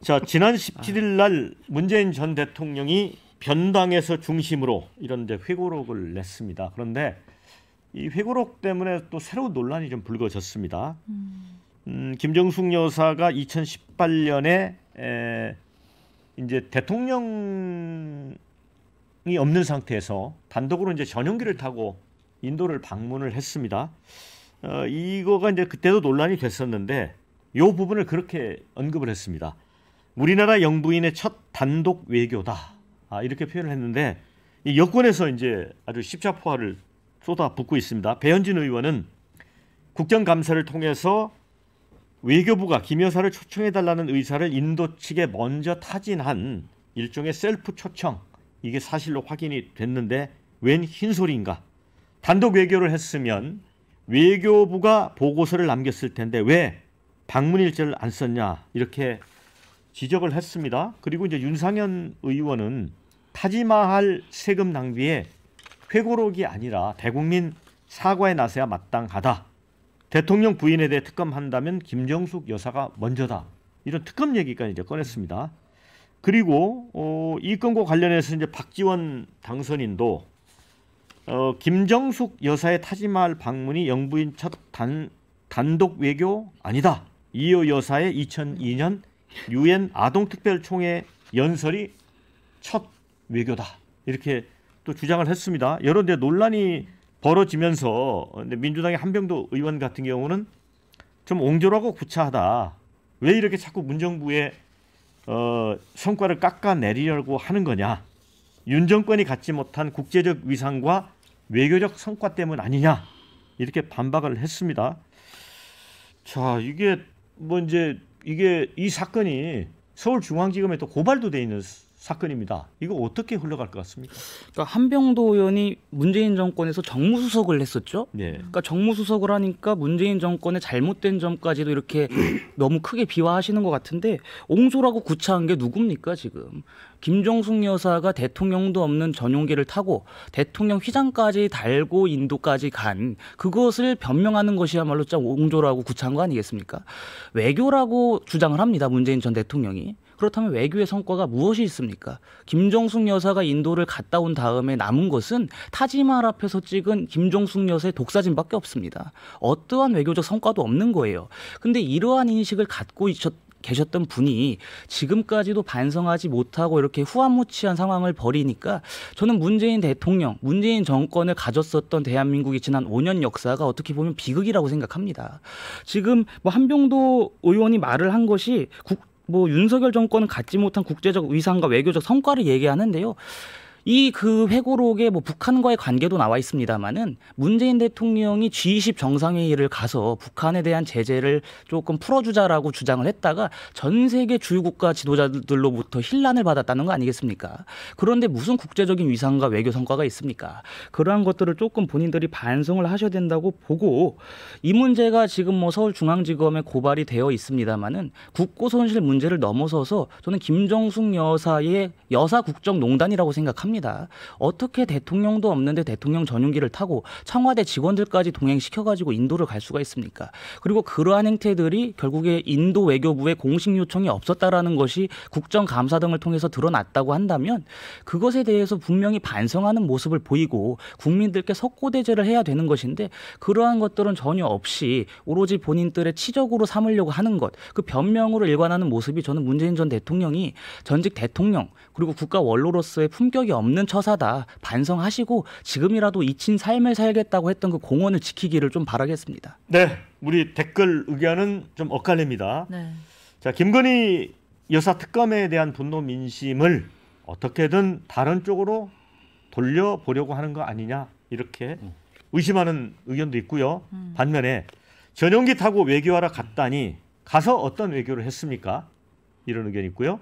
자 지난 17일 날 문재인 전 대통령이 변당에서 중심으로 이런데 회고록을 냈습니다. 그런데 이 회고록 때문에 또 새로운 논란이 좀 불거졌습니다. 음, 김정숙 여사가 2018년에 에, 이제 대통령이 없는 상태에서 단독으로 이제 전용기를 타고 인도를 방문을 했습니다. 어, 이거가 이제 그때도 논란이 됐었는데 이 부분을 그렇게 언급을 했습니다. 우리나라 영부인의 첫 단독 외교다 아, 이렇게 표현을 했는데 이 여권에서 이제 아주 십자포화를 쏟아붓고 있습니다. 배현진 의원은 국정감사를 통해서 외교부가 김 여사를 초청해달라는 의사를 인도 측에 먼저 타진한 일종의 셀프 초청 이게 사실로 확인이 됐는데 웬 흰소리인가 단독 외교를 했으면 외교부가 보고서를 남겼을 텐데 왜 방문일지를 안 썼냐 이렇게 지적을 했습니다. 그리고 이제 윤상현 의원은 타지마할 세금 낭비에 회고록이 아니라 대국민 사과에 나서야 마땅하다. 대통령 부인에 대해 특검한다면 김정숙 여사가 먼저다. 이런 특검 얘기까지 이제 꺼냈습니다. 그리고 어, 이 건과 관련해서 이제 박지원 당선인도 어, 김정숙 여사의 타지마할 방문이 영부인 첫 단, 단독 외교 아니다. 이어 여사의 2002년 유엔 아동특별총회 연설이 첫 외교다 이렇게 또 주장을 했습니다. 여러 데 논란이 벌어지면서 민주당의 한병도 의원 같은 경우는 좀 옹졸하고 구차하다. 왜 이렇게 자꾸 문정부의 어, 성과를 깎아내리려고 하는 거냐? 윤 정권이 갖지 못한 국제적 위상과 외교적 성과 때문 아니냐? 이렇게 반박을 했습니다. 자, 이게 뭐 이제 이게 이 사건이 서울중앙지검에 또 고발도 돼 있는 사건입니다. 이거 어떻게 흘러갈 것 같습니까? 그러니까 한병도 의원이 문재인 정권에서 정무수석을 했었죠. 네. 그러니까 정무수석을 하니까 문재인 정권의 잘못된 점까지도 이렇게 너무 크게 비화하시는 것 같은데 옹졸하고 구차한 게 누굽니까 지금? 김정숙 여사가 대통령도 없는 전용기를 타고 대통령 휘장까지 달고 인도까지 간 그것을 변명하는 것이야말로 짜 옹졸하고 구차한 거 아니겠습니까? 외교라고 주장을 합니다 문재인 전 대통령이. 그렇다면 외교의 성과가 무엇이 있습니까? 김정숙 여사가 인도를 갔다 온 다음에 남은 것은 타지말 앞에서 찍은 김정숙 여사의 독사진밖에 없습니다. 어떠한 외교적 성과도 없는 거예요. 근데 이러한 인식을 갖고 있었 계셨던 분이 지금까지도 반성하지 못하고 이렇게 후한무치한 상황을 벌이니까 저는 문재인 대통령, 문재인 정권을 가졌었던 대한민국이 지난 5년 역사가 어떻게 보면 비극이라고 생각합니다. 지금 뭐 한병도 의원이 말을 한 것이 국뭐 윤석열 정권은 갖지 못한 국제적 위상과 외교적 성과를 얘기하는데요. 이그 회고록에 뭐 북한과의 관계도 나와 있습니다만은 문재인 대통령이 G20 정상회의를 가서 북한에 대한 제재를 조금 풀어주자라고 주장을 했다가 전 세계 주요 국가 지도자들로부터 힐난을 받았다는 거 아니겠습니까? 그런데 무슨 국제적인 위상과 외교 성과가 있습니까? 그러한 것들을 조금 본인들이 반성을 하셔야 된다고 보고 이 문제가 지금 뭐 서울중앙지검에 고발이 되어 있습니다만은 국고 손실 문제를 넘어서서 저는 김정숙 여사의 여사 국정농단이라고 생각합니다. 합니다. 어떻게 대통령도 없는데 대통령 전용기를 타고 청와대 직원들까지 동행시켜가지고 인도를 갈 수가 있습니까? 그리고 그러한 행태들이 결국에 인도 외교부의 공식 요청이 없었다라는 것이 국정감사 등을 통해서 드러났다고 한다면 그것에 대해서 분명히 반성하는 모습을 보이고 국민들께 석고대죄를 해야 되는 것인데 그러한 것들은 전혀 없이 오로지 본인들의 치적으로 삼으려고 하는 것 그 변명으로 일관하는 모습이 저는 문재인 전 대통령이 전직 대통령 그리고 국가 원로로서의 품격이 없는 없는 처사다 반성하시고 지금이라도 잊힌 삶을 살겠다고 했던 그 공헌을 지키기를 좀 바라겠습니다. 네, 우리 댓글 의견은 좀 엇갈립니다. 네. 자, 김건희 여사 특검에 대한 분노 민심을 어떻게든 다른 쪽으로 돌려보려고 하는 거 아니냐 이렇게 의심하는 의견도 있고요. 음. 반면에 전용기 타고 외교하러 갔다니 가서 어떤 외교를 했습니까? 이런 의견 있고요.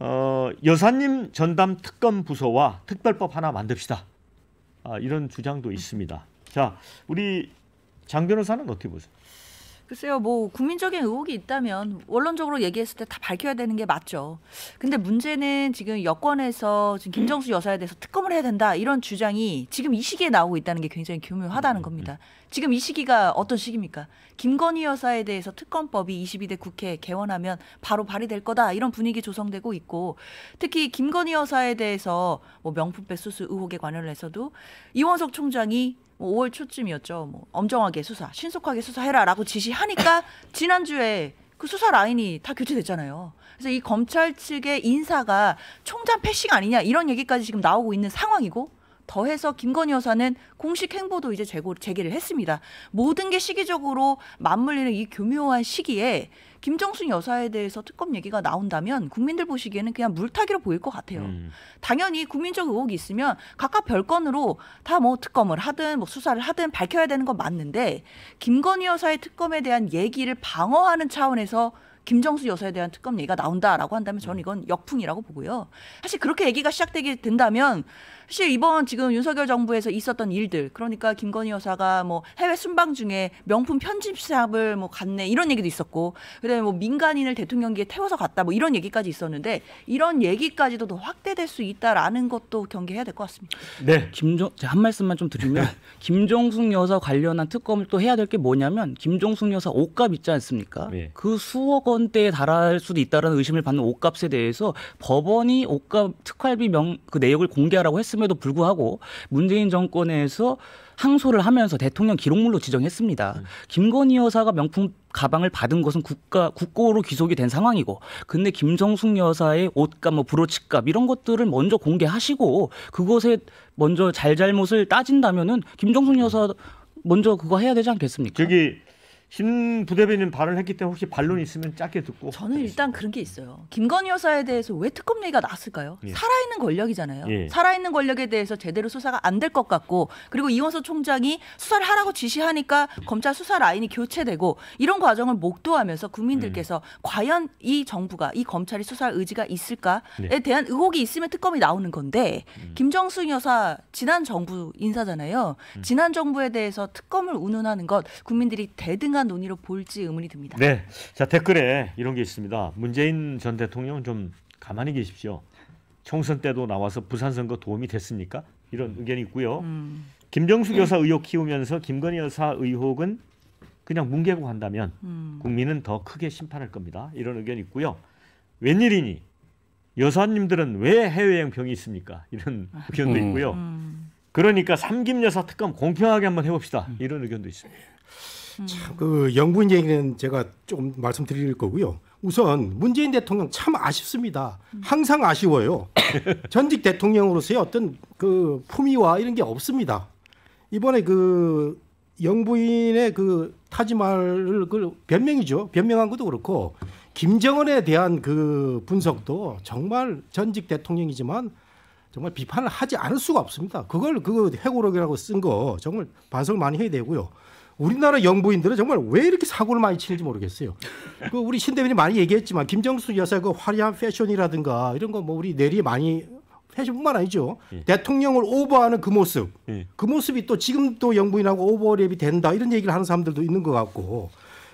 어, 여사님 전담 특검 부서와 특별법 하나 만듭시다. 아, 이런 주장도 있습니다. 자, 우리 장 변호사는 어떻게 보세요? 글쎄요, 뭐 국민적인 의혹이 있다면 원론적으로 얘기했을 때 다 밝혀야 되는 게 맞죠. 근데 문제는 지금 여권에서 지금 김정수 여사에 대해서 특검을 해야 된다 이런 주장이 지금 이 시기에 나오고 있다는 게 굉장히 교묘하다는 음, 음, 음. 겁니다. 지금 이 시기가 어떤 시기입니까? 김건희 여사에 대해서 특검법이 22대 국회 개원하면 바로 발의될 거다 이런 분위기 조성되고 있고 특히 김건희 여사에 대해서 뭐 명품백 수수 의혹에 관련해서도 이원석 총장이 뭐 5월 초쯤이었죠. 뭐 엄정하게 수사, 신속하게 수사해라라고 지시하니까 지난주에 그 수사 라인이 다 교체됐잖아요. 그래서 이 검찰 측의 인사가 총장 패싱 아니냐 이런 얘기까지 지금 나오고 있는 상황이고 더해서 김건희 여사는 공식 행보도 이제 제고, 제기를 했습니다. 모든 게 시기적으로 맞물리는 이 교묘한 시기에 김정순 여사에 대해서 특검 얘기가 나온다면 국민들 보시기에는 그냥 물타기로 보일 것 같아요. 음. 당연히 국민적 의혹이 있으면 각각 별건으로 다 뭐 특검을 하든 뭐 수사를 하든 밝혀야 되는 건 맞는데 김건희 여사의 특검에 대한 얘기를 방어하는 차원에서 김정수 여사에 대한 특검 얘기가 나온다라고 한다면 저는 음. 이건 역풍이라고 보고요. 사실 그렇게 얘기가 시작되게 된다면 사실 이번 지금 윤석열 정부에서 있었던 일들 그러니까 김건희 여사가 뭐 해외 순방 중에 명품 편집샵을 뭐 갔네 이런 얘기도 있었고 그다음에 뭐 민간인을 대통령기에 태워서 갔다 뭐 이런 얘기까지 있었는데 이런 얘기까지도 더 확대될 수 있다라는 것도 경계해야 될 것 같습니다. 네, 김정 한 말씀만 좀 드리면 네. 김정숙 여사 관련한 특검을 또 해야 될 게 뭐냐면 김정숙 여사 옷값 있지 않습니까? 네. 그 수억 건대에 달할 수도 있다는 라 의심을 받는 옷값에 대해서 법원이 옷값 특활비 명 그 내역을 공개하라고 했음에도 불구하고 문재인 정권에서 항소를 하면서 대통령 기록물로 지정했습니다. 음. 김건희 여사가 명품 가방을 받은 것은 국가 국고로 귀속이 된 상황이고, 근데 김정숙 여사의 옷값, 뭐 브로치값 이런 것들을 먼저 공개하시고 그것에 먼저 잘잘못을 따진다면은 김정숙 여사 먼저 그거 해야 되지 않겠습니까? 저기 신 부대변인 발언했기 을 때문에 혹시 반론 이 있으면 짧게 듣고. 저는 일단 그런 게 있어요. 김건희 여사에 대해서 왜 특검 얘기가 났을까요? 예. 살아있는 권력이잖아요. 예. 살아있는 권력에 대해서 제대로 수사가 안 될 것 같고 그리고 이원서 총장이 수사를 하라고 지시하니까 검찰 수사 라인이 교체되고 이런 과정을 목도하면서 국민들께서 음. 과연 이 정부가 이 검찰이 수사할 의지가 있을까에 네. 대한 의혹이 있으면 특검이 나오는 건데 음. 김정숙 여사 지난 정부 인사잖아요. 음. 지난 정부에 대해서 특검을 운운하는 것 국민들이 대등한 충분한 논의로 볼지 의문이 듭니다. 네. 자, 댓글에 이런 게 있습니다. 문재인 전 대통령 좀 가만히 계십시오. 총선 때도 나와서 부산 선거 도움이 됐습니까? 이런 의견이 있고요. 음. 김정숙 여사 의혹 키우면서 김건희 여사 의혹은 그냥 뭉개고 한다면 음. 국민은 더 크게 심판할 겁니다. 이런 의견이 있고요. 웬일이니 여사님들은 왜 해외여행 병이 있습니까? 이런 아. 의견도 있고요. 음. 음. 그러니까 삼김 여사 특검 공평하게 한번 해봅시다. 이런 의견도 있습니다. 음. 참그 영부인 얘기는 제가 조금 말씀드릴 거고요. 우선 문재인 대통령 참 아쉽습니다. 음. 항상 아쉬워요. 전직 대통령으로서의 어떤 그 품위와 이런 게 없습니다. 이번에 그 영부인의 그 타지말을 그 변명이죠. 변명한 것도 그렇고 김정은에 대한 그 분석도 정말 전직 대통령이지만 정말 비판을 하지 않을 수가 없습니다. 그걸 그 해고록이라고 쓴 거 정말 반성을 많이 해야 되고요. 우리나라 영부인들은 정말 왜 이렇게 사고를 많이 치는지 모르겠어요. 그 우리 신대변이 많이 얘기했지만 김정수 여사의 그 화려한 패션이라든가 이런 거 뭐 우리 내리 많이 패션뿐만 아니죠. 예. 대통령을 오버하는 그 모습, 예. 그 모습이 또 지금 또 영부인하고 오버랩이 된다 이런 얘기를 하는 사람들도 있는 것 같고,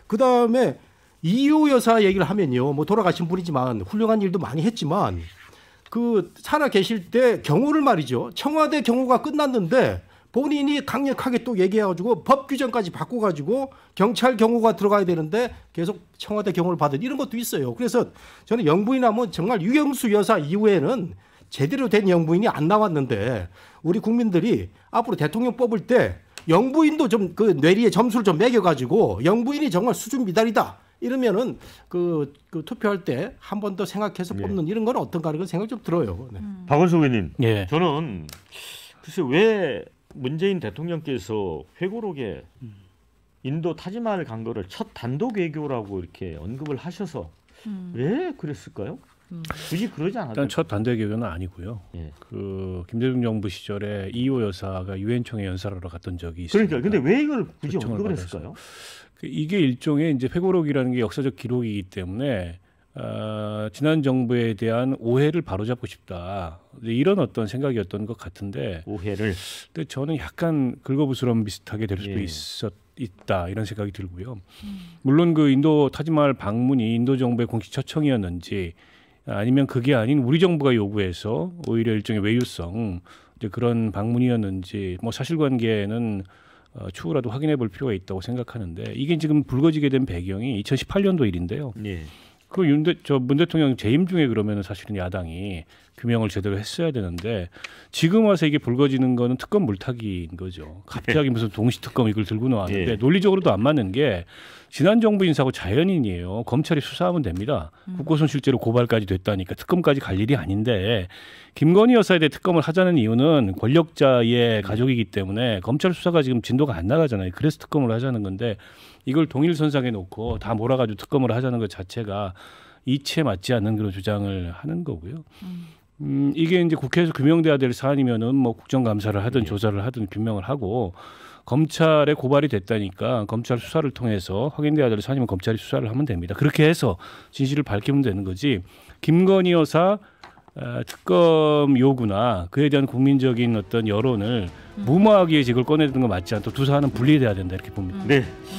그 다음에 이효 여사 얘기를 하면요, 뭐 돌아가신 분이지만 훌륭한 일도 많이 했지만 그 살아 계실 때 경호를 말이죠. 청와대 경호가 끝났는데 본인이 강력하게 또 얘기해가지고 법 규정까지 바꿔가지고 경찰 경호가 들어가야 되는데 계속 청와대 경호를 받은 이런 것도 있어요. 그래서 저는 영부인 하면 뭐 정말 유경수 여사 이후에는 제대로 된 영부인이 안 나왔는데 우리 국민들이 앞으로 대통령 뽑을 때 영부인도 좀 그 뇌리에 점수를 좀 매겨가지고 영부인이 정말 수준 미달이다. 이러면은 그, 그 투표할 때 한 번 더 생각해서 네. 뽑는 예. 이런 건 어떤가 하런 생각 좀 들어요. 네. 음. 박원석 의원님, 예. 저는 글쎄 왜 문재인 대통령께서 회고록에 음. 인도 타지마할 간 거를 첫 단독 외교라고 이렇게 언급을 하셔서 음. 왜 그랬을까요? 음. 굳이 그러지 않았다. 일단 첫 단독 외교는 아니고요. 예. 그 김대중 정부 시절에 이호 여사가 유엔총회 연설하러 갔던 적이 있습니다. 그러니까 근데 왜 이걸 굳이 언급을 했을까요? 그 이게 일종의 이제 회고록이라는 게 역사적 기록이기 때문에 어, 지난 정부에 대한 오해를 바로잡고 싶다. 이런 어떤 생각이었던 것 같은데 오해를. 근데 저는 약간 긁어부스럼 비슷하게 될 수도 예. 있었. 있다 이런 생각이 들고요. 물론 그 인도 타지마할 방문이 인도 정부의 공식 초청이었는지 아니면 그게 아닌 우리 정부가 요구해서 오히려 일종의 외유성 이제 그런 방문이었는지 뭐 사실관계는 어, 추후라도 확인해 볼 필요가 있다고 생각하는데 이게 지금 불거지게 된 배경이 2018년도 일인데요. 예. 그윤저문 대 대통령 재임 중에 그러면은 사실은 야당이 규명을 제대로 했어야 되는데 지금 와서 이게 불거지는 거는 특검 물타기인 거죠. 네. 갑자기 무슨 동시 특검 이걸 들고 나왔는데 예. 논리적으로도 안 맞는 게 지난 정부 인사고 자연인이에요. 검찰이 수사하면 됩니다. 음. 국고손 실제로 고발까지 됐다니까 특검까지 갈 일이 아닌데 김건희 여사에 대해 특검을 하자는 이유는 권력자의 가족이기 때문에 검찰 수사가 지금 진도가 안 나가잖아요. 그래서 특검을 하자는 건데 이걸 동일선상에 놓고 다 몰아가지고 특검을 하자는 것 자체가 이치에 맞지 않는 그런 주장을 하는 거고요. 음. 이게 이제 국회에서 규명돼야 될 사안이면은 뭐 국정감사를 하든 네. 조사를 하든 규명을 하고 검찰에 고발이 됐다니까 검찰 수사를 통해서 확인돼야 될 사안이면 검찰이 수사를 하면 됩니다. 그렇게 해서 진실을 밝히면 되는 거지. 김건희 여사 아, 특검 요구나 그에 대한 국민적인 어떤 여론을 음. 무모하기에 지금 꺼내든 거 맞지 않고 두 사안은 분리돼야 된다 이렇게 봅니다. 네.